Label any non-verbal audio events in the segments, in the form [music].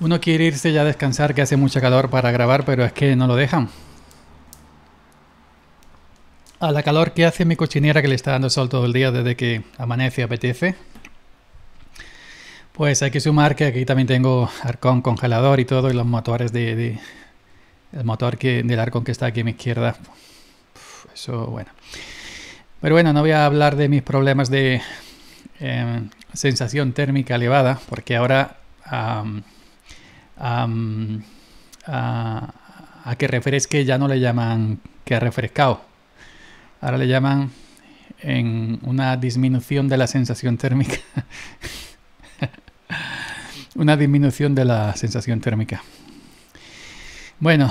Uno quiere irse ya a descansar, que hace mucha calor para grabar, pero es que no lo dejan. A la calor que hace mi cochinera que le está dando sol todo el día desde que amanece y apetece. Pues hay que sumar que aquí también tengo arcón congelador y todo, y los motores de, el motor que, del arcón que está aquí a mi izquierda. eso, bueno. Pero bueno, no voy a hablar de mis problemas de em, sensación térmica elevada, porque ahora a, que refresque ya no le llaman que ha refrescado. Ahora le llaman en una disminución de la sensación térmica. [laughs] una disminución de la sensación térmica. Bueno,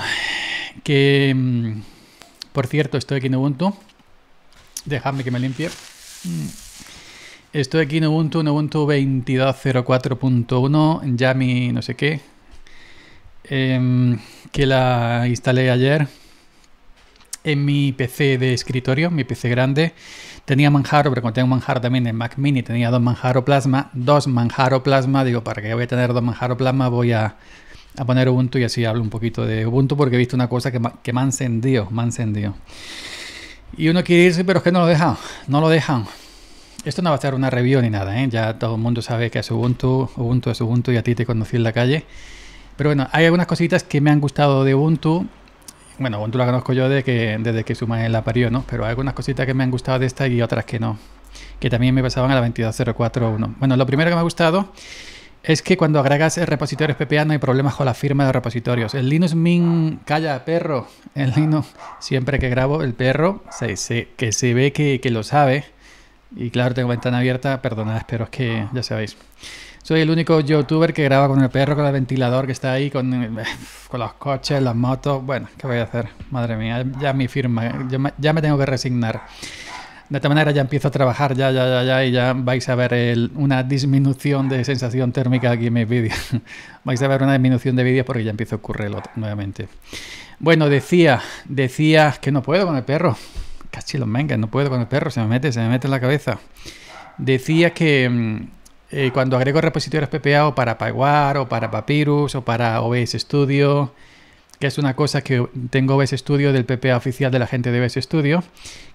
que mm, por cierto, estoy aquí en Ubuntu. Dejadme que me limpie. Mm. Estoy aquí en Ubuntu, en Ubuntu 22.04.1, Yami no sé qué, Em, que la instalé ayer en mi PC de escritorio, mi PC grande. Tenía Manjaro, pero cuando tengo Manjaro también en Mac Mini tenía dos Manjaro Plasma, dos Manjaro Plasma. Digo, para que voy a tener dos Manjaro Plasma voy a, poner Ubuntu y así hablo un poquito de Ubuntu porque he visto una cosa que, que me ha encendido, me Y uno quiere irse, pero es que no lo dejan, no lo dejan. Esto no va a ser una review ni nada, ¿eh? ya todo el mundo sabe que es Ubuntu, Ubuntu es Ubuntu y a ti te conocí en la calle. Pero bueno, hay algunas cositas que me han gustado de Ubuntu. Bueno, Ubuntu la conozco yo desde que, desde que su madre la parió, ¿no? Pero hay algunas cositas que me han gustado de esta y otras que no. Que también me pasaban a la 22.04.1. Bueno, lo primero que me ha gustado es que cuando agregas repositorios PPA no hay problemas con la firma de repositorios. El Linux min calla perro. El Linux, siempre que grabo, el perro se, que se ve que, lo sabe. Y claro, tengo ventana abierta, perdonad, espero que ya sabéis. Soy el único youtuber que graba con el perro, con el ventilador que está ahí, con, [laughs] los coches, las motos. Bueno, ¿qué voy a hacer? Madre mía, ya mi firma, ya me, tengo que resignar. De esta manera ya empiezo a trabajar, ya, ya, ya, ya, y ya vais a ver una disminución de sensación térmica aquí en mis vídeos. [laughs] vais a ver una disminución de vídeos porque ya empiezo a ocurrirlo nuevamente. Bueno, decía, decía que no puedo con el perro. Cachi los no puedo con el perro, se me mete, se me mete en la cabeza. Decía que, mm, eh, cuando agrego repositorios PPA o para PyWare, o para Papyrus o para OBS Studio, que es una cosa que tengo OBS Studio del PPA oficial de la gente de OBS Studio,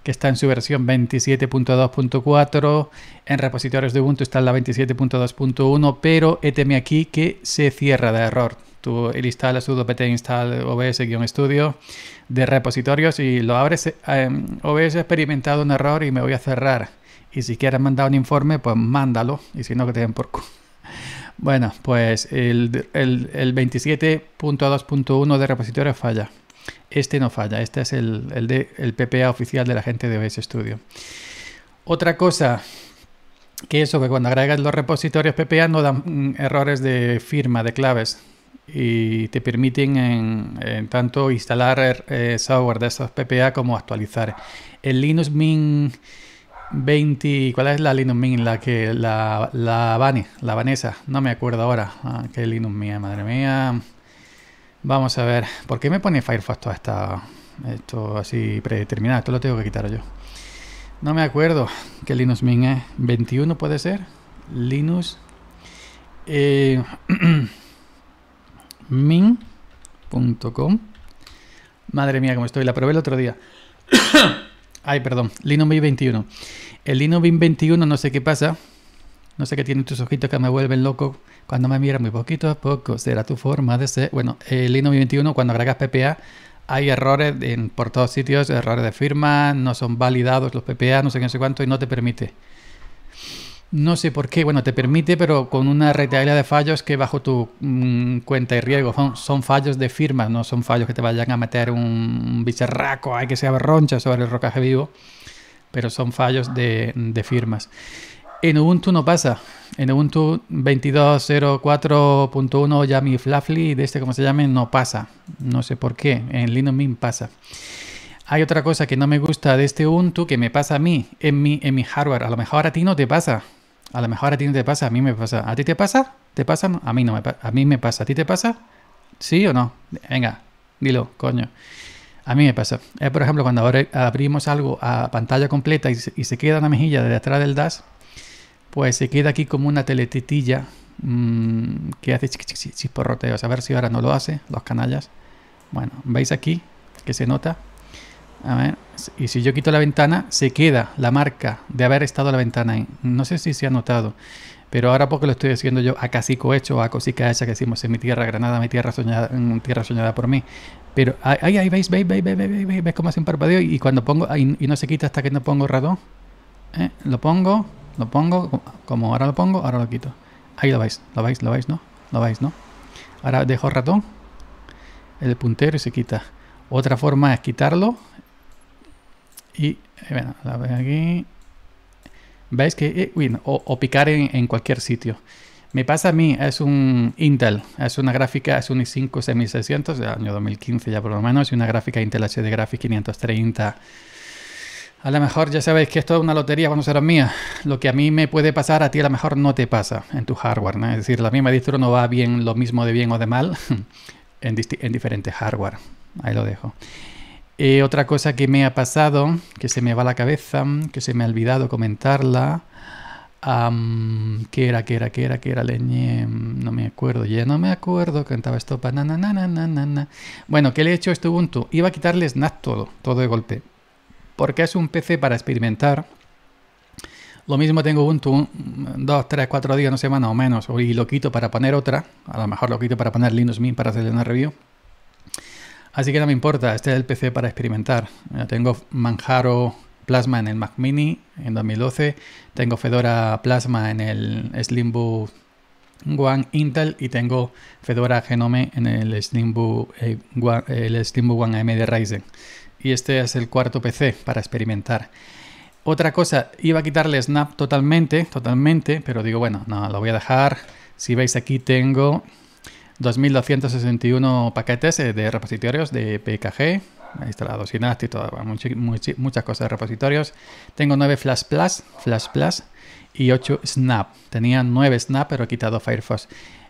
que está en su versión 27.2.4, en repositorios de Ubuntu está la 27.2.1, pero éteme aquí que se cierra de error. Tú instalas sudo pt install obs-studio de repositorios y lo abres. Eh, em, OBS ha experimentado un error y me voy a cerrar y si quieres mandar un informe, pues mándalo. Y si no, que te den por culo. [laughs] Bueno, pues el, el, el 27.2.1 de repositorios falla. Este no falla, este es el, de, el PPA oficial de la gente de OS Studio. Otra cosa, que eso que cuando agregas los repositorios PPA no dan mm, errores de firma, de claves, y te permiten en, tanto instalar eh, software de esos PPA como actualizar. El Linux Mint 20, ¿cuál es la Linux Mint? La que, la, la la Vanessa, no me acuerdo ahora. que ah, qué Linux mía, madre mía. Vamos a ver, ¿por qué me pone Firefox toda esta, esto así predeterminado? Esto lo tengo que quitar yo. No me acuerdo qué Linux Mint es. 21 puede ser. Linux eh, [clears throat] min.com. Madre mía, como estoy, la probé el otro día. [clears throat] Ay, perdón, Linux 21. El Linux 2021 no sé qué pasa. No sé qué tienen tus ojitos que me vuelven loco cuando me miran muy poquito a poco. Será tu forma de ser. Bueno, el Linux 21 cuando agregas PPA hay errores en, por todos sitios, errores de firma, no son validados los PPA, no sé qué, no sé cuánto, y no te permite. No sé por qué, bueno, te permite, pero con una retaila de fallos que bajo tu mm, cuenta y riesgo. Son, fallos de firmas, no son fallos que te vayan a meter un bicharraco, hay que sea roncha sobre el rocaje vivo, pero son fallos de, firmas. En Ubuntu no pasa. En Ubuntu 22.04.1 ya mi Fluffy de este como se llame no pasa. No sé por qué. En Linux Mint pasa. Hay otra cosa que no me gusta de este Ubuntu que me pasa a mí en mi, en mi hardware. A lo mejor a ti no te pasa. A lo mejor a ti no te pasa, a mí me pasa. ¿A ti te pasa? ¿Te pasa? A mí no me pasa. A mí me pasa. ¿A ti te pasa? ¿Sí o no? Venga, dilo, coño. A mí me pasa. Es por ejemplo, cuando abrimos algo a pantalla completa y se, queda una mejilla de atrás del DAS, pues se queda aquí como una teletitilla mm, que hace chisporroteos. A ver si ahora no lo hace, los canallas. Bueno, veis aquí que se nota a ver, y si yo quito la ventana, se queda la marca de haber estado la ventana. No sé si se ha notado, pero ahora porque lo estoy haciendo yo a casico hecho, a cosica hecha que decimos en mi tierra Granada, mi tierra soñada, mm, tierra soñada por mí. Pero ahí, ahí veis, veis, veis, veis, veis, veis, veis cómo hace un parpadeo y cuando pongo, y, y no se quita hasta que no pongo ratón. ¿eh? Lo pongo, lo pongo, como ahora lo pongo, ahora lo quito. Ahí lo veis, lo veis, lo veis, ¿no? Lo veis, ¿no? Ahora dejo ratón, el puntero y se quita. Otra forma es quitarlo y eh, aquí. Veis que, eh, o, picar en, cualquier sitio. Me pasa a mí, es un Intel, es una gráfica, es un i5 6600 del año 2015 ya por lo menos, y una gráfica Intel HD Graphics 530. A lo mejor ya sabéis que esto es una lotería cuando será mía. Lo que a mí me puede pasar, a ti a lo mejor no te pasa en tu hardware. Es decir, la misma distro no va bien lo mismo de bien o de mal [laughs] en, en diferentes hardware. Ahí lo dejo. Eh, otra cosa que me ha pasado, que se me va la cabeza, que se me ha olvidado comentarla. ¿Qué era, qué era, qué era, qué era leñe? No me acuerdo, ya no me acuerdo. Cantaba esto. para na, Bueno, ¿qué le he hecho a este Ubuntu? Iba a quitarle Snap todo, todo de golpe. Porque es un PC para experimentar. Lo mismo tengo Ubuntu 2, 3, 4 días, no sé más o menos. Y lo quito para poner otra. A lo mejor lo quito para poner Linux Mint para hacerle una review. Así que no me importa, este es el PC para experimentar. Eh, tengo Manjaro Plasma en el Mac Mini en 2012, tengo Fedora Plasma en el Slimbook One Intel y tengo Fedora Genome en el Slimbook, eh, el One AM de Ryzen. Y este es el cuarto PC para experimentar. Otra cosa, iba a quitarle Snap totalmente, totalmente, pero digo, bueno, no, lo voy a dejar. Si veis aquí tengo 2.261 paquetes eh, de repositorios de PKG, instalado Synapse y todo, muchas cosas de repositorios. Tengo 9 Flash Plus, Flash Plus y 8 Snap. Tenía 9 Snap, pero he quitado Firefox.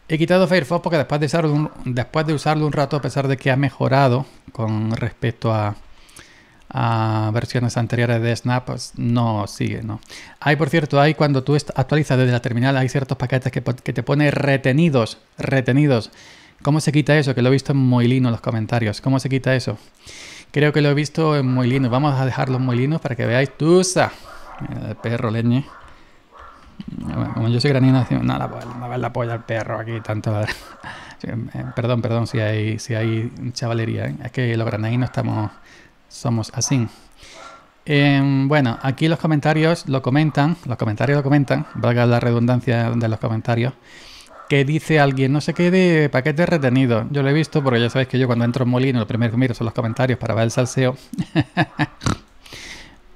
He quitado Firefox porque después de después de usarlo un rato, a pesar de que ha mejorado con respecto a, a versiones anteriores de Snap, pues, no sigue, ¿no? Hay, por cierto, hay cuando tú actualizas desde la terminal, hay ciertos paquetes que, te pone retenidos, retenidos. ¿Cómo se quita eso? Que lo he visto en Moilino en los comentarios. ¿Cómo se quita eso? Creo que lo he visto en Moilino. Vamos a dejar los lindo para que veáis. ¡Tusa! El perro leñe. como yo soy granino, no la, la polla al perro aquí tanto. [laughs] Eh, perdón, perdón si hay, si hay chavalería. ¿eh? Es que los granadinos estamos somos así. Em, bueno, aquí los comentarios lo comentan, los comentarios lo comentan, valga la redundancia de los comentarios, que dice alguien, no sé qué de paquete retenido. Yo lo he visto porque ya sabéis que yo cuando entro en Molino lo primero que miro son los comentarios para ver el salseo. [laughs]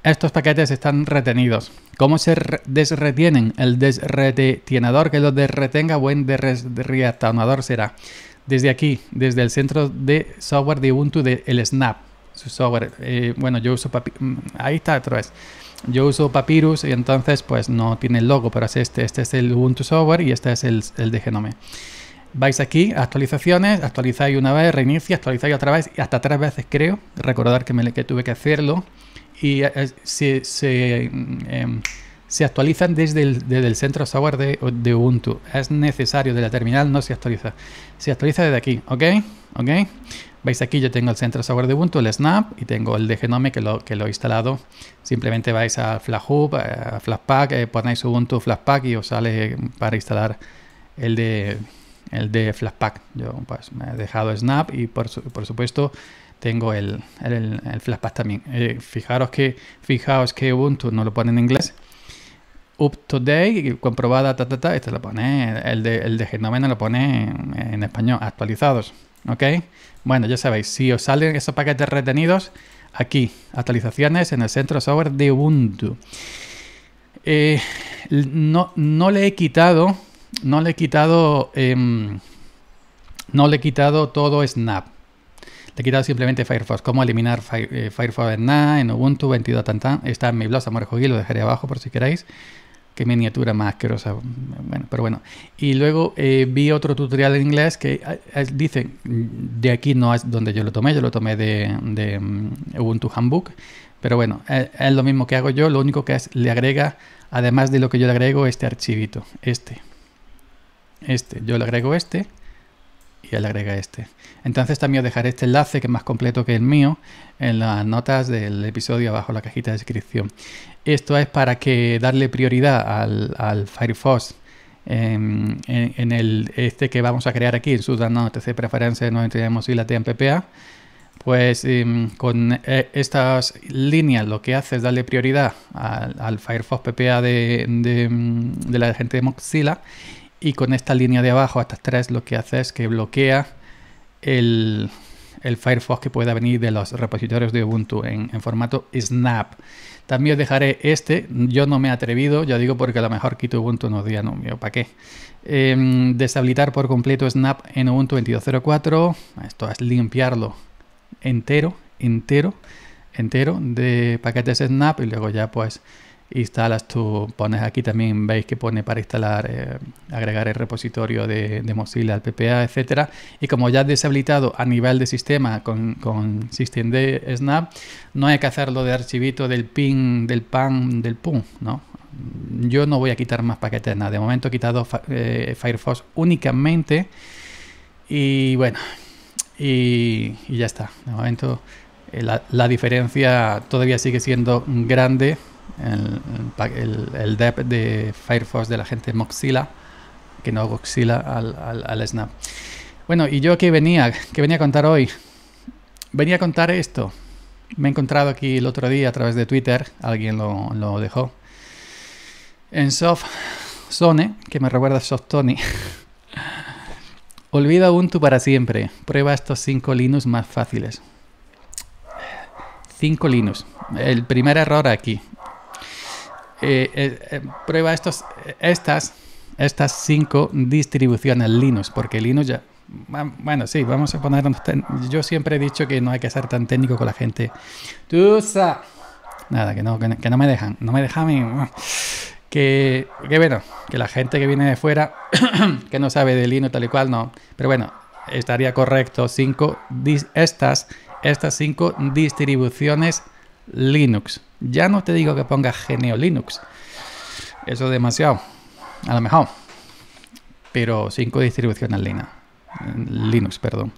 Estos paquetes están retenidos. ¿Cómo se desretienen? El desretienador que los desretenga, buen desretenador será. Desde aquí, desde el centro de software de Ubuntu del Snap su software. Eh, bueno, yo uso papi mm, Ahí está otra vez. Yo uso Papyrus y entonces pues no tiene el logo, pero es este. Este es el Ubuntu Software y este es el, de Genome. Vais aquí, actualizaciones, actualizáis una vez, reinicia, actualizáis otra vez, y hasta tres veces creo. Recordar que, me, que tuve que hacerlo. Y eh, se, mm, em, se, actualizan desde el, desde el centro software de, de, Ubuntu. Es necesario, de la terminal no se actualiza. Se actualiza desde aquí, ¿ok? ¿Ok? Veis aquí, yo tengo el centro de software de Ubuntu, el Snap, y tengo el de Genome que lo, que lo he instalado. Simplemente vais a FlashHub, eh, a Flashpack, eh, ponéis Ubuntu Flashpack y os sale eh, para instalar el de, el de Flashpack. Yo pues, me he dejado Snap y por, por supuesto tengo el, el, el Flashpack también. fijaros, que, fijaos que Ubuntu no lo pone en inglés. Up to date, comprobada, ta, ta, ta. Este lo pone, el de, el de Genome no lo pone en español, actualizados. ¿Ok? Bueno, ya sabéis, si os salen esos paquetes retenidos, aquí, actualizaciones en el centro software de Ubuntu. Eh, no, no, le he quitado, no le he quitado, em, no le he quitado todo Snap. Le he quitado simplemente Firefox. ¿Cómo eliminar eh, Firefox en En Ubuntu 22 Está en mi blog, Samuel lo dejaré abajo por si queréis qué miniatura más asquerosa. Bueno, pero bueno. Y luego eh, vi otro tutorial en inglés que ah, ah, dice, de aquí no es donde yo lo tomé, yo lo tomé de, mm, Ubuntu Handbook, pero bueno, eh, es, lo mismo que hago yo, lo único que es, le agrega, además de lo que yo le agrego, este archivito, este. Este, yo le agrego este le agrega este. Entonces también os dejaré este enlace, que es más completo que el mío, en las notas del episodio abajo en la cajita de descripción. Esto es para que darle prioridad al, Firefox en, el, este que vamos a crear aquí, en sus no, TC preferencia de nueva entidad Mozilla TMPPA. Pues em, con eh, estas líneas lo que hace es darle prioridad al, Firefox PPA de, de, de la gente de Mozilla y con esta línea de abajo, estas tres, lo que hace es que bloquea el, Firefox que pueda venir de los repositorios de Ubuntu en, formato Snap. También os dejaré este, yo no me he atrevido, ya digo porque a lo mejor quito Ubuntu no días, no, ¿para qué? Em, deshabilitar por completo Snap en Ubuntu 22.04, esto es limpiarlo entero, entero, entero de paquetes Snap y luego ya pues instalas tú, pones aquí también, veis que pone para instalar, eh, agregar el repositorio de, Mozilla al PPA, etcétera. Y como ya has deshabilitado a nivel de sistema con, con Systemd Snap, no hay que hacerlo de archivito del pin, del pan, del pum, ¿no? Yo no voy a quitar más paquetes, nada. De momento he quitado eh, Firefox únicamente y bueno, y, ya está. De momento eh, la, la diferencia todavía sigue siendo grande el, el, dep de Firefox de la gente moxila que no Mozilla al, al, Snap. Bueno, y yo que venía, que venía a contar hoy, venía a contar esto. Me he encontrado aquí el otro día a través de Twitter, alguien lo, dejó. En Soft Sone, que me recuerda Soft Tony. [laughs] Olvida Ubuntu para siempre. Prueba estos 5 Linux más fáciles. 5 Linux. El primer error aquí. Eh, eh, eh, prueba estos, estas, estas cinco distribuciones Linux, porque Linux ya... Bueno, sí, vamos a poner, Yo siempre he dicho que no hay que ser tan técnico con la gente. ¡Tusa! Nada, que no, que, no me dejan, no me dejan... Que, que bueno, que la gente que viene de fuera, [coughs] que no sabe de Linux tal y cual, no. Pero bueno, estaría correcto cinco, estas, estas cinco distribuciones Linux. Ya no te digo que pongas Genio Linux. Eso es demasiado. A lo mejor. Pero cinco distribuciones Linux. Linux, perdón.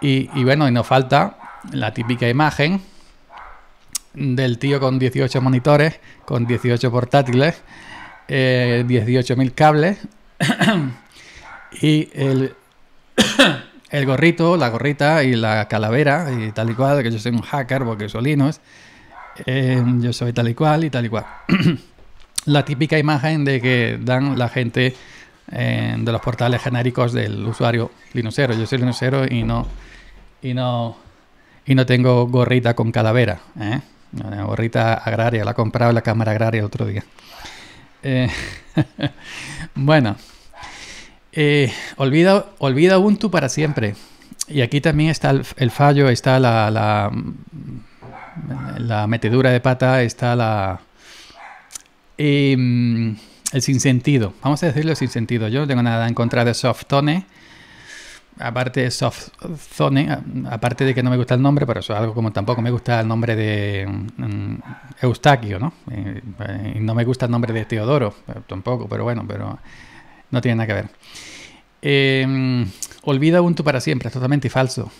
Y, bueno, y nos falta la típica imagen del tío con 18 monitores, con 18 portátiles, 18.000 eh, cables [coughs] y el el gorrito, la gorrita y la calavera y tal y cual, que yo soy un hacker porque soy linux, eh, yo soy tal y cual y tal y cual. [clears throat] la típica imagen de que dan la gente eh, de los portales genéricos del usuario Linuxero. Yo soy Linuxero y no, y no, y no tengo gorrita con calavera. ¿eh? gorrita agraria, la he la Cámara Agraria otro día. [laughs] bueno. Eh, olvida, Ubuntu para siempre. Y aquí también está el, fallo, está la, la, metedura de pata, está la... Em, el sinsentido. Vamos a decirlo sin sentido. Yo no tengo nada en contra de Softone. Aparte de Softzone, aparte de que no me gusta el nombre, pero eso es algo como tampoco me gusta el nombre de mm, Eustaquio, ¿no? Eh, eh, no me gusta el nombre de Teodoro, tampoco, pero bueno, pero no tiene nada que ver. Em, olvida Ubuntu para siempre, es totalmente falso.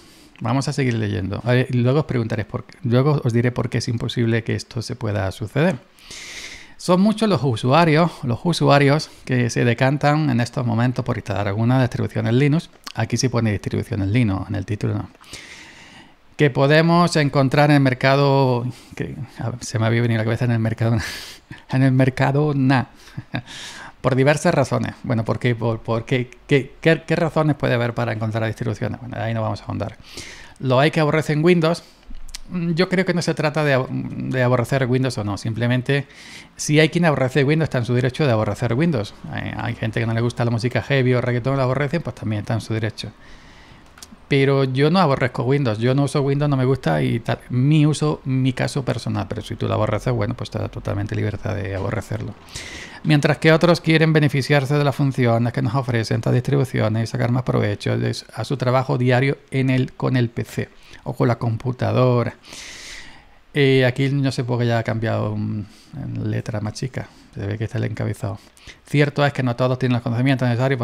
Vamos a seguir leyendo. luego os preguntaré por qué. Luego os diré por qué es imposible que esto se pueda suceder. Son muchos los usuarios, los usuarios que se decantan en estos momentos por instalar alguna distribución en Linux. Aquí se pone distribución en Linux, en el título no. Que podemos encontrar en el mercado. Que, se me había venido la cabeza en el mercado. [laughs] En el mercado na. Por diversas razones. Bueno, ¿por qué? Por, qué, razones puede haber para encontrar distribuciones? Bueno, ahí no vamos a ahondar. Lo hay que aborrecen Windows. Mm, yo creo que no se trata de, de, aborrecer Windows o no. Simplemente, si hay quien aborrece Windows, está en su derecho de aborrecer Windows. Eh, hay, gente que no le gusta la música heavy o reggaetón, la aborrecen, pues también está en su derecho. Pero yo no aborrezco Windows, yo no uso Windows, no me gusta y tal. Mi uso, mi caso personal, pero si tú lo aborreces, bueno, pues está totalmente libertad de aborrecerlo. Mientras que otros quieren beneficiarse de las funciones que nos ofrecen estas distribuciones y sacar más provecho a su trabajo diario en el, con el PC o con la computadora. Eh, aquí no sé por qué ya ha cambiado mm, en letra más chica. Se ve que está el encabezado. Cierto es que no todos tienen los conocimientos necesarios,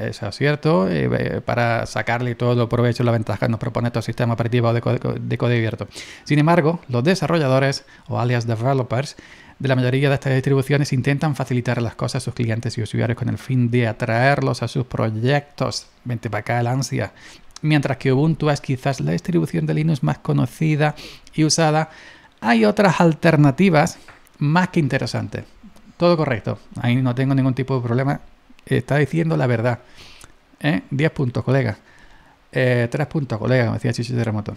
eso es cierto, eh, para sacarle todo el provecho y la ventaja que nos propone todo sistema operativo de, de código abierto. Sin embargo, los desarrolladores, o alias developers, de la mayoría de estas distribuciones intentan facilitar las cosas a sus clientes y usuarios con el fin de atraerlos a sus proyectos. Vente para acá el ansia. Mientras que Ubuntu es quizás la distribución de Linux más conocida y usada, hay otras alternativas más que interesantes todo correcto. Ahí no tengo ningún tipo de problema. Está diciendo la verdad. ¿Eh? 10 puntos, colega. Eh, 3 puntos, colega, me decía Chichi Terremoto.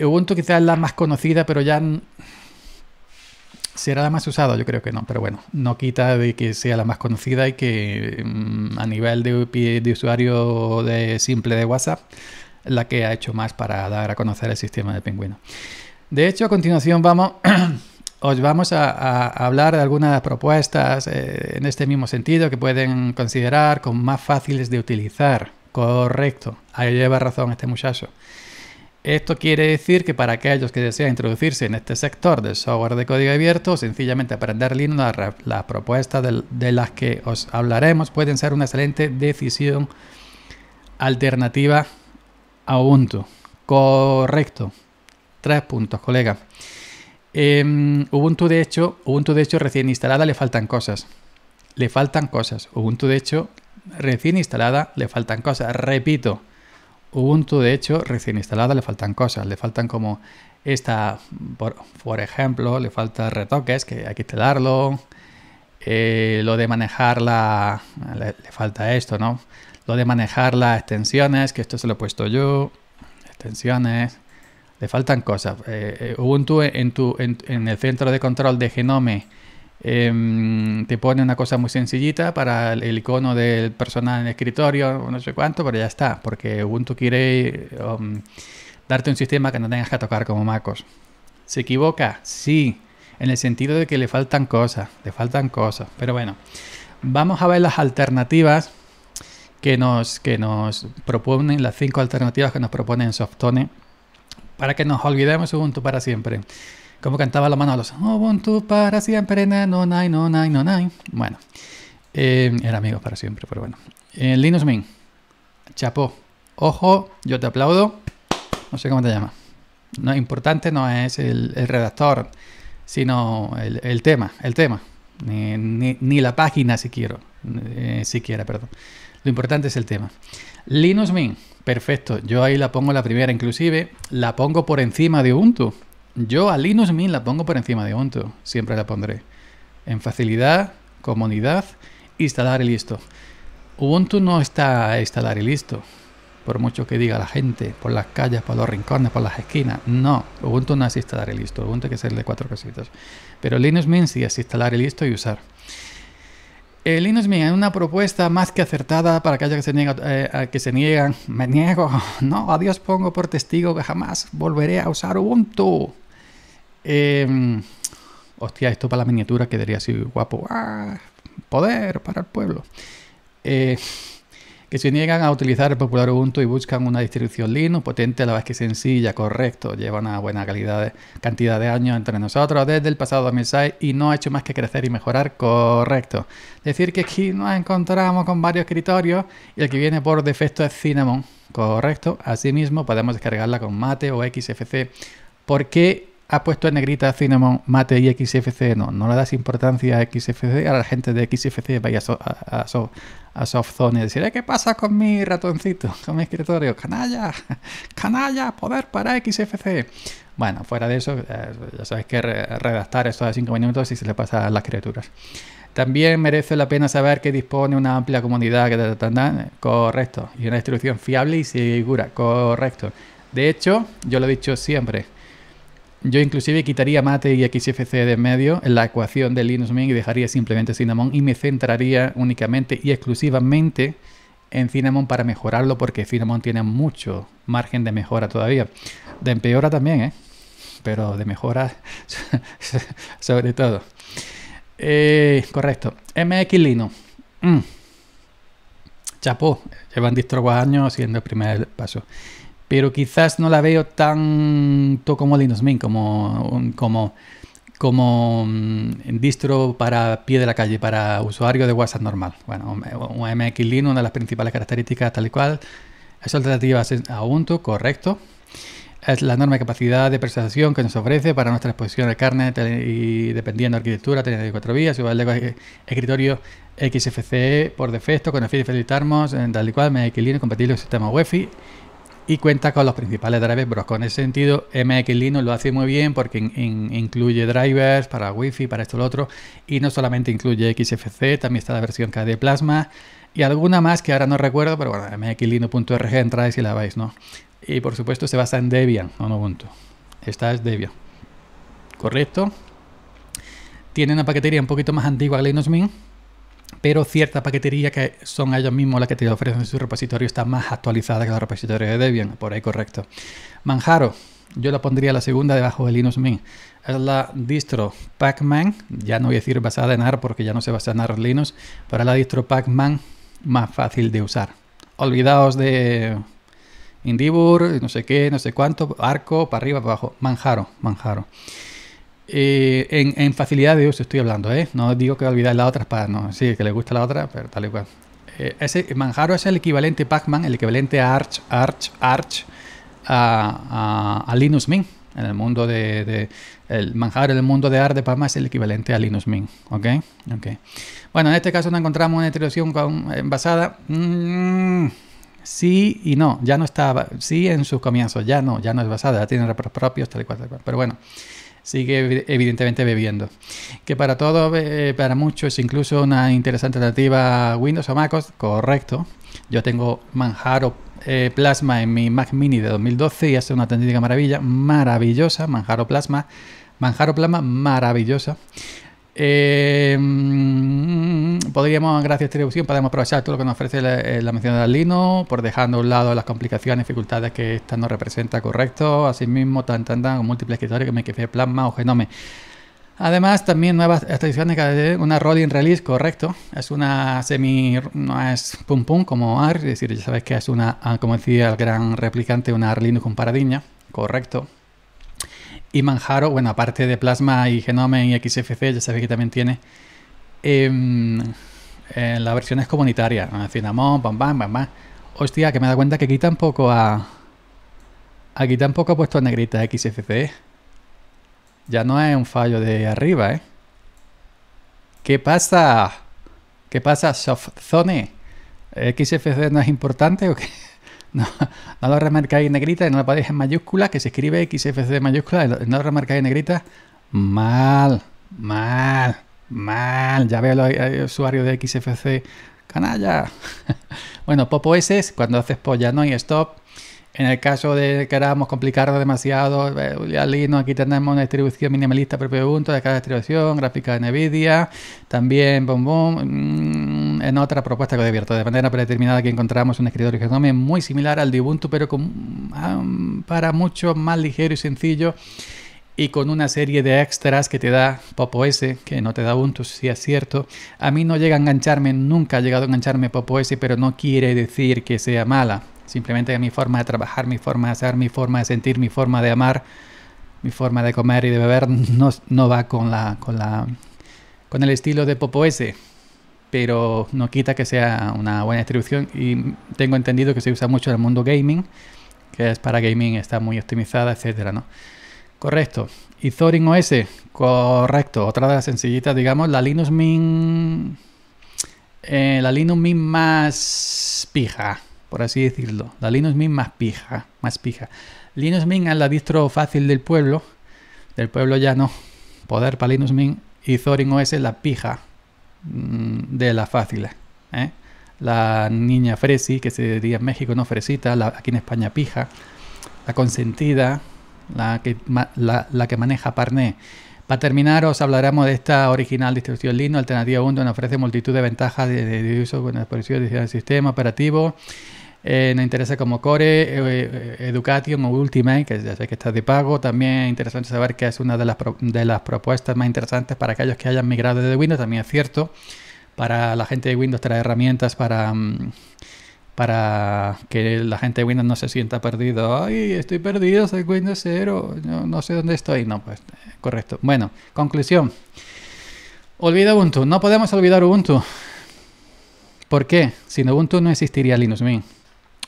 Ubuntu quizás es la más conocida, pero ya será la más usada, yo creo que no, pero bueno, no quita de que sea la más conocida y que mm, a nivel de, de usuario de simple de WhatsApp, la que ha hecho más para dar a conocer el sistema de pingüino. De hecho, a continuación vamos [clears throat] os vamos a, hablar de algunas propuestas eh, en este mismo sentido que pueden considerar como más fáciles de utilizar. Correcto, ahí lleva razón este muchacho. Esto quiere decir que para aquellos que desean introducirse en este sector del software de código abierto, sencillamente aprender Linux, las propuestas de, de las que os hablaremos pueden ser una excelente decisión alternativa a Ubuntu. Correcto. Tres puntos, colega. Em, Ubuntu, de hecho, Ubuntu, de hecho, recién instalada le faltan cosas. Le faltan cosas. Ubuntu, de hecho, recién instalada le faltan cosas. Repito, Ubuntu, de hecho, recién instalada le faltan cosas. Le faltan como esta, por, ejemplo, le falta retoques, que hay que instalarlo. Eh, lo de manejar la... Le, le, falta esto, ¿no? Lo de manejar las extensiones, que esto se lo he puesto yo. Extensiones le faltan cosas. Eh, eh, Ubuntu en, tu, en, el centro de control de Genome em, te pone una cosa muy sencillita para el, icono del personal en el escritorio, no sé cuánto, pero ya está, porque Ubuntu quiere em, darte un sistema que no tengas que tocar como MacOS. ¿Se equivoca? Sí, en el sentido de que le faltan cosas, le faltan cosas, pero bueno. Vamos a ver las alternativas que nos, que nos proponen, las cinco alternativas que nos proponen Softone para que nos olvidemos Ubuntu para siempre. Como cantaba la mano los Ubuntu para siempre, no, no, no, no, no. Bueno, eh, era amigos para siempre, pero bueno. Eh, Linux Mint, chapó. Ojo, yo te aplaudo. No sé cómo te llama. No, importante no es el, redactor, sino el, tema, el tema. Ni, la página si quiero, eh, siquiera, perdón. Lo importante es el tema. Linux Mint, perfecto. Yo ahí la pongo la primera, inclusive la pongo por encima de Ubuntu. Yo a Linux Mint la pongo por encima de Ubuntu, siempre la pondré. En facilidad, comunidad, instalar y listo. Ubuntu no está a instalar y listo, por mucho que diga la gente, por las calles, por los rincones, por las esquinas. No, Ubuntu no es instalar y listo, Ubuntu hay que ser de cuatro cositas. Pero Linux Mint sí es instalar y listo y usar. Eh, Linux una propuesta más que acertada para que haya que se, niega eh, que se niegan. Me niego. [laughs] No, a Dios pongo por testigo que jamás volveré a usar Ubuntu. Em, hostia, esto para la miniatura quedaría así guapo. Ah, poder para el pueblo. Eh, que se niegan a utilizar el popular Ubuntu y buscan una distribución Linux potente a la vez que sencilla, correcto, lleva una buena calidad cantidad de años entre nosotros desde el pasado 2006 y no ha hecho más que crecer y mejorar, correcto. Decir que aquí nos encontramos con varios escritorios y el que viene por defecto es Cinnamon, correcto. Asimismo, podemos descargarla con Mate o XFC. ¿Por qué ha puesto en negrita Cinnamon, Mate y XFC? No, no le das importancia a XFC, a la gente de XFC vaya a, a Softzone y decir, eh, ¿qué pasa con mi ratoncito, con mi escritorio? ¡Canalla! ¡Canalla! ¡Poder para XFC! Bueno, fuera de eso, eh, ya sabéis que redactar eso de 5 minutos y se le pasa a las criaturas. También merece la pena saber que dispone una amplia comunidad correcto y una distribución fiable y segura, correcto. De hecho, yo lo he dicho siempre, yo inclusive quitaría mate y XFC de en medio en la ecuación de Linux Mint y dejaría simplemente Cinnamon y me centraría únicamente y exclusivamente en Cinnamon para mejorarlo porque Cinnamon tiene mucho margen de mejora todavía. De empeora también, ¿eh? Pero de mejora [laughs] sobre todo. Eh, correcto. MX Linux. Mm. Chapó. Llevan distro años siendo el primer paso pero quizás no la veo tanto como Linux Mint, como, como, como mm, distro para pie de la calle, para usuario de WhatsApp normal. Bueno, un MX Linux, una de las principales características tal y cual, es alternativa a Ubuntu, correcto. Es la enorme capacidad de presentación que nos ofrece para nuestra exposición de carne y dependiendo de arquitectura, 34 vías, igual de eh, escritorio XFCE por defecto, con el fin de facilitarnos eh, tal y cual MX Linux compatible con el sistema UEFI y cuenta con los principales drivers Con ese sentido, MX Linux lo hace muy bien porque incluye drivers para wifi, para esto y lo otro, y no solamente incluye XFC, también está la versión KDE Plasma y alguna más que ahora no recuerdo, pero bueno, mxlino.org entráis y la vais, ¿no? Y por supuesto se basa en Debian, no en Ubuntu. Esta es Debian. ¿Correcto? Tiene una paquetería un poquito más antigua que Linux Mint pero cierta paquetería que son ellos mismos las que te ofrecen su repositorio está más actualizada que el repositorio de Debian, por ahí correcto. Manjaro, yo la pondría la segunda debajo de Linux Mint. Es la distro Pacman, ya no voy a decir basada en AR porque ya no se basa en AR Linux, para la distro Pacman más fácil de usar. Olvidaos de Indibur, no sé qué, no sé cuánto, Arco, para arriba, para abajo, Manjaro, Manjaro. Eh, en, en, facilidad de uso estoy hablando, ¿eh? No digo que olvidar la otra para no, sí, que le gusta la otra, pero tal y cual. Eh, ese Manjaro es el equivalente Pac-Man, el equivalente a Arch, Arch, Arch, a, Linux Mint. En el mundo de, el Manjaro, en el mundo de Arch de pac es el equivalente a Linux Mint, ¿ok? Ok. Bueno, en este caso no encontramos una introducción basada... Mm, sí y no, ya no estaba, sí en sus comienzos, ya no, ya no es basada, ya tiene repros propios, tal y cual, tal y cual. Pero bueno, sigue evidentemente bebiendo. Que para todos, eh, para muchos es incluso una interesante alternativa a Windows o MacOS, correcto. Yo tengo Manjaro eh, Plasma en mi Mac Mini de 2012 y hace una técnica maravilla, maravillosa, Manjaro Plasma, Manjaro Plasma maravillosa. Eh, podríamos, gracias a distribución, podemos aprovechar todo lo que nos ofrece la, eh, mención de Arlino por dejando a un lado las complicaciones, y dificultades que esta nos representa correcto, asimismo, tan tan tan, múltiples escritores que me quede plasma o genome. Además, también nuevas extensiones, que una rolling release, correcto. Es una semi, no es pum pum como AR, es decir, ya sabes que es una, ah, como decía el gran replicante, una Arlino Linux con correcto. Manjaro, bueno, aparte de Plasma y Genome y XFC, ya sabéis que también tiene en em, eh, la versión es comunitaria. Cinnamon, bam, Hostia, que me da cuenta que aquí tampoco ha... Aquí tampoco ha puesto negrita XFC. ¿eh? Ya no es un fallo de arriba, ¿eh? ¿Qué pasa? ¿Qué pasa, Softzone? ¿XFC no es importante o qué? No, no lo remarcáis en negrita y no lo podéis en mayúscula que se escribe XFC mayúscula no lo remarcáis en negrita. Mal, mal, mal. Ya veo los eh, usuarios de XFC, canalla. [laughs] bueno, Popo S cuando haces polla, no hay stop. En el caso de que queramos complicarlo demasiado, eh, aquí tenemos una distribución minimalista propio Ubuntu, de cada distribución, gráfica de NVIDIA, también mm, en otra propuesta que he abierto. de manera predeterminada que encontramos un escritorio genome muy similar al de Ubuntu, pero con, ah, para mucho más ligero y sencillo y con una serie de extras que te da Popo S, que no te da Ubuntu, si es cierto. A mí no llega a engancharme, nunca ha llegado a engancharme Popo S, pero no quiere decir que sea mala. Simplemente mi forma de trabajar, mi forma de hacer, mi forma de sentir, mi forma de amar, mi forma de comer y de beber no, va con la, con la con el estilo de Popo S. Pero no quita que sea una buena distribución y tengo entendido que se usa mucho en el mundo gaming, que es para gaming, está muy optimizada, etcétera, ¿no? Correcto. Y Thorin OS, correcto. Otra de las sencillitas, digamos, la Linux Min eh, la Linux Mint más pija por así decirlo. La Linux Mint más pija, más pija. Linux Mint es la distro fácil del pueblo, del pueblo ya no. Poder para Linux Mint y Zorin OS la pija mm, de la fácil. ¿eh? La niña Fresi, que se diría en México no Fresita, aquí en España pija. La consentida, la que, la, la que maneja Parné para terminar, os hablaremos de esta original distribución Linux. Alternativa 1, nos ofrece multitud de ventajas de, uso con el del sistema operativo. Eh, nos interesa como Core, eh, eh, Education o Ultimate, que ya sé que está de pago. También es interesante saber que es una de las, de las propuestas más interesantes para aquellos que hayan migrado desde Windows. También es cierto, para la gente de Windows trae herramientas para... Mm, para que la gente de Windows no se sienta perdido. Ay, estoy perdido, soy Windows 0, no, no sé dónde estoy. No, pues eh, correcto. Bueno, conclusión. Olvida Ubuntu, no podemos olvidar Ubuntu. ¿Por qué? Sin Ubuntu no existiría Linux Mint.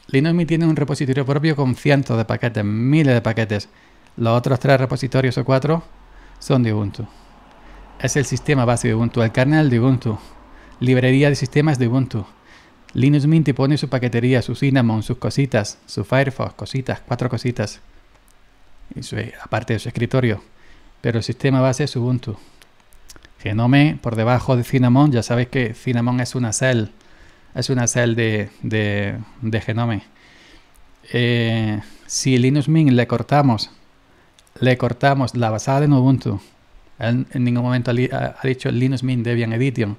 Linux Mint tiene un repositorio propio con cientos de paquetes, miles de paquetes. Los otros tres repositorios o cuatro son de Ubuntu. Es el sistema base de Ubuntu, el kernel de Ubuntu, librería de sistemas de Ubuntu, Linux Mint y pone su paquetería, su Cinnamon, sus cositas, su Firefox, cositas, cuatro cositas. Y aparte de su escritorio. Pero el sistema base es Ubuntu. Genome por debajo de Cinnamon, ya sabes que Cinnamon es una cell. Es una cell de, de, de Genome. Eh, si Linux Mint le cortamos, le cortamos la basada en Ubuntu. En, ningún momento ha dicho Linux Mint Debian Edition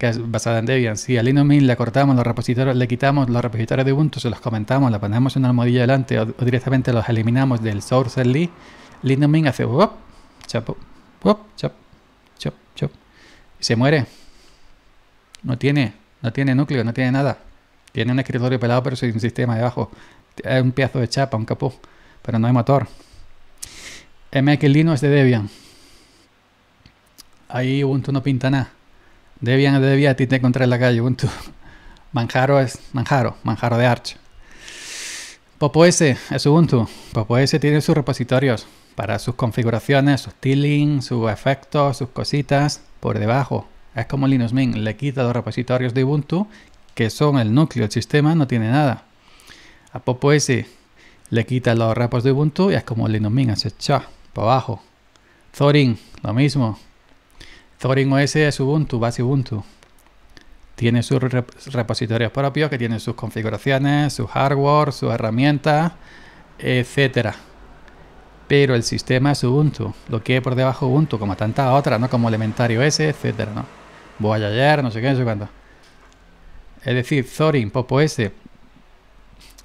que es basada en Debian. Si a Linux Mint le cortamos los repositorios, le quitamos los repositorios de Ubuntu, se los comentamos, la ponemos en una almohadilla delante o, directamente los eliminamos del source lee. Linux Mint hace Y se muere. No tiene, no tiene núcleo, no tiene nada. Tiene un escritorio pelado, pero sin sistema debajo. Es un pedazo de chapa, un capó, pero no hay motor. MX Linux de Debian. Ahí Ubuntu no pinta nada Debian debía a ti te la calle, Ubuntu. Manjaro es Manjaro, Manjaro de Arch. Popo S es Ubuntu. Popo S tiene sus repositorios para sus configuraciones, sus tiling, sus efectos, sus cositas por debajo. Es como Linux Mint, le quita los repositorios de Ubuntu que son el núcleo del sistema, no tiene nada. A Popo S le quita los repos de Ubuntu y es como Linux Mint, hace cha, por abajo. Zorin, lo mismo, Thorin OS es Ubuntu, base Ubuntu. Tiene sus repositorios propios que tienen sus configuraciones, su hardware, sus herramientas, etcétera. Pero el sistema es Ubuntu, lo que hay por debajo Ubuntu, como tantas otras, ¿no? Como elementario S, etcétera, ¿no? Voy ayer, no sé qué, no sé cuándo. Es decir, Thorin, Pop S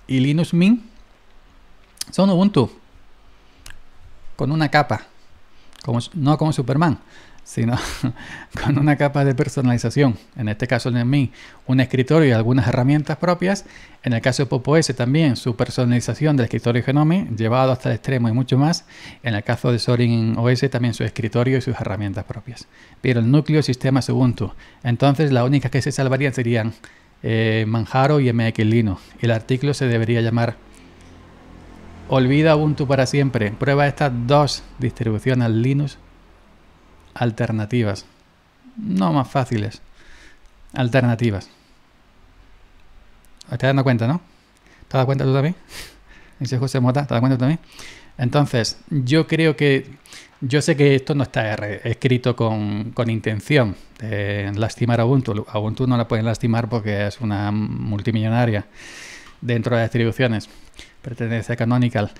y Linux Mint son Ubuntu. Con una capa. Como, no como Superman sino [laughs] con una capa de personalización, en este caso en mí, un escritorio y algunas herramientas propias, en el caso de Popo S también su personalización del escritorio Genome llevado hasta el extremo y mucho más, en el caso de Sorin OS también su escritorio y sus herramientas propias, pero el núcleo sistema es Ubuntu, entonces la única que se salvarían serían eh, Manjaro y MX Linux, el artículo se debería llamar Olvida Ubuntu para siempre, prueba estas dos distribuciones Linux alternativas. No más fáciles. Alternativas. ¿Te dando cuenta, no? ¿Te das cuenta tú también? [laughs] Dice José Mota, ¿te das cuenta tú también? Entonces, yo creo que. Yo sé que esto no está escrito con, con intención de lastimar a Ubuntu. A Ubuntu no la pueden lastimar porque es una multimillonaria dentro de las distribuciones. Pertenece a Canonical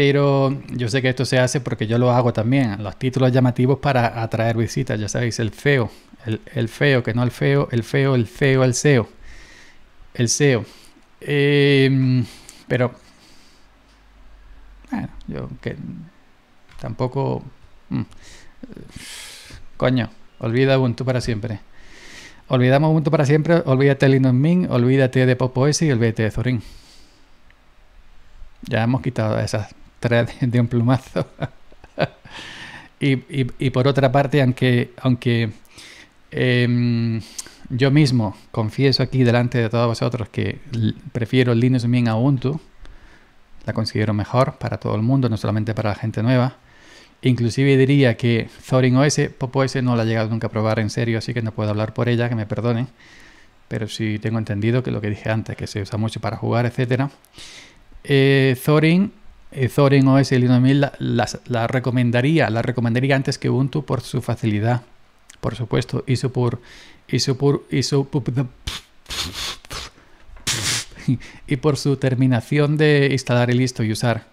pero yo sé que esto se hace porque yo lo hago también. Los títulos llamativos para atraer visitas, ya sabéis, el feo, el, feo, que no el feo, el feo, el feo, el SEO, el SEO. Em, pero, bueno, yo que tampoco... Mm, coño, olvida Ubuntu para siempre. Olvidamos Ubuntu para siempre, olvídate de Linux Mint, olvídate de S y olvídate de Zorin. Ya hemos quitado esas de un plumazo. [laughs] y, por otra parte, aunque, aunque em, yo mismo confieso aquí delante de todos vosotros que prefiero Linux Mint a Ubuntu, la considero mejor para todo el mundo, no solamente para la gente nueva. Inclusive diría que Thorin OS, Pop OS no la he llegado nunca a probar en serio, así que no puedo hablar por ella, que me perdone. Pero si tengo entendido que lo que dije antes, que se usa mucho para jugar, etcétera Eh, Thorin Zorin eh, OS y Linux la, recomendaría, la recomendaría antes que Ubuntu por su facilidad, por supuesto, y su por y su y y por su terminación de instalar y listo y usar.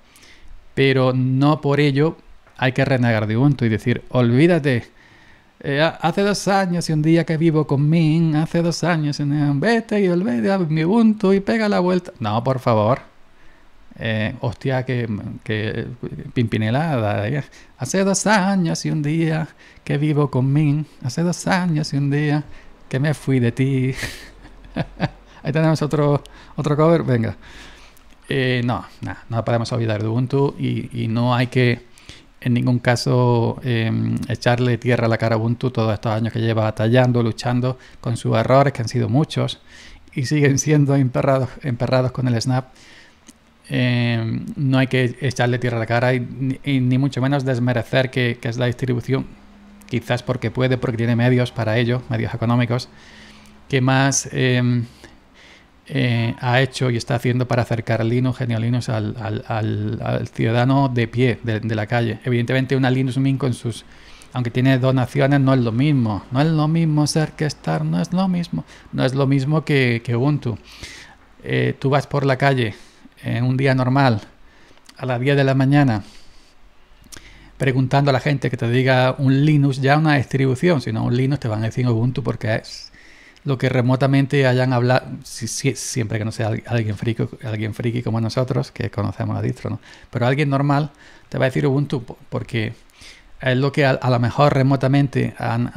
Pero no por ello hay que renegar de Ubuntu y decir, olvídate. Eh, hace dos años y un día que vivo con Min, hace dos años, vete y olvídate mi Ubuntu y pega la vuelta. No, por favor eh, hostia que, que Pimpinelada. Eh. Hace dos años y un día que vivo con Min. Hace dos años y un día que me fui de ti. [laughs] Ahí tenemos otro, otro cover. Venga. Eh, no, no, no podemos olvidar de Ubuntu y, no hay que en ningún caso em, echarle tierra a la cara a Ubuntu todos estos años que lleva batallando, luchando con sus errores, que han sido muchos, y siguen siendo emperrados, emperrados con el Snap Em, no hay que echarle tierra a la cara y, ni mucho menos desmerecer que, es la distribución, quizás porque puede, porque tiene medios para ello, medios económicos, que más em, eh, ha hecho y está haciendo para acercar Linux, Genio Linux al, ciudadano de pie, de, la calle. Evidentemente una Linux Mint con sus... Aunque tiene donaciones, no es lo mismo. No es lo mismo ser que estar, no es lo mismo. No es lo mismo que, que Ubuntu. Eh, tú vas por la calle en un día normal, a las 10 de la mañana, preguntando a la gente que te diga un Linux, ya una distribución, sino un Linux, te van a decir Ubuntu porque es lo que remotamente hayan hablado, siempre que no sea alguien friki, alguien friki como nosotros, que conocemos la distro, ¿no? pero alguien normal te va a decir Ubuntu porque es lo que a, lo mejor remotamente han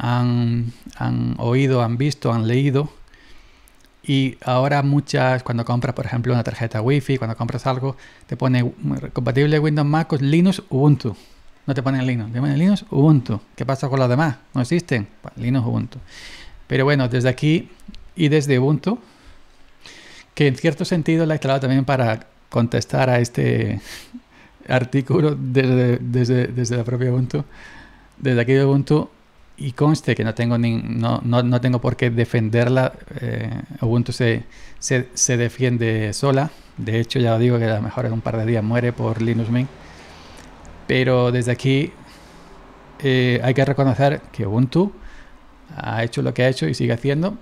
oído, han visto, han leído y ahora muchas, cuando compras, por ejemplo, una tarjeta Wi-Fi, cuando compras algo, te pone compatible Windows, Mac, Linux, Ubuntu. No te ponen Linux, te ponen Linux, Ubuntu. ¿Qué pasa con los demás? No existen. Pues, Linux, Ubuntu. Pero bueno, desde aquí y desde Ubuntu, que en cierto sentido la he instalado también para contestar a este [laughs] artículo desde, desde, desde la propia Ubuntu. Desde aquí de Ubuntu y conste que no tengo, ni, no, tengo por qué defenderla. Eh, Ubuntu se, se, defiende sola. De hecho, ya digo que a lo mejor en un par de días muere por Linux Mint. Pero desde aquí eh, hay que reconocer que Ubuntu ha hecho lo que ha hecho y sigue haciendo.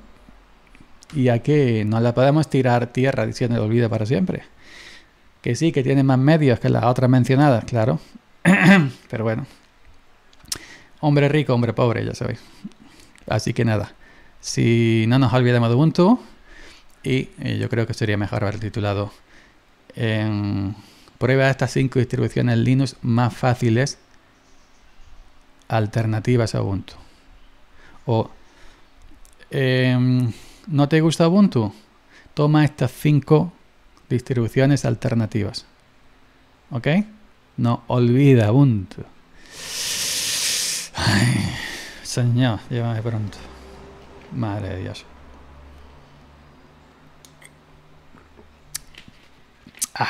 Y a que no la podemos tirar tierra diciendo el para siempre. Que sí, que tiene más medios que las otras mencionadas, claro. [coughs] Pero bueno, Hombre rico, hombre pobre, ya sabéis. Así que nada, si no nos olvidamos de Ubuntu, y eh, yo creo que sería mejor haber titulado prueba estas cinco distribuciones Linux más fáciles alternativas a Ubuntu. O em, ¿no te gusta Ubuntu? Toma estas cinco distribuciones alternativas. ¿Ok? No olvida Ubuntu. Ay, señor, llévame pronto. Madre de Dios. Ah.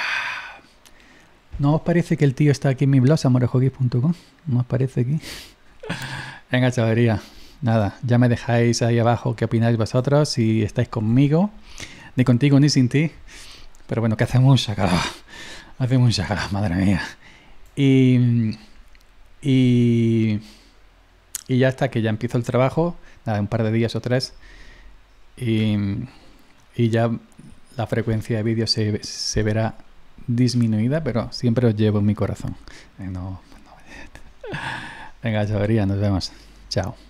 ¿No os parece que el tío está aquí en mi blog, samurajoquis.com? ¿No os parece aquí? Venga, chavalería. Nada, ya me dejáis ahí abajo qué opináis vosotros, si estáis conmigo, ni contigo ni sin ti. Pero bueno, que hacemos un sacado. Hace un sacado, madre mía. Y... Y... Y ya hasta que ya empiezo el trabajo, nada, un par de días o tres, y, ya la frecuencia de vídeo se, se, verá disminuida, pero siempre os llevo en mi corazón. No, [laughs] Venga, Chavería, nos vemos. Chao.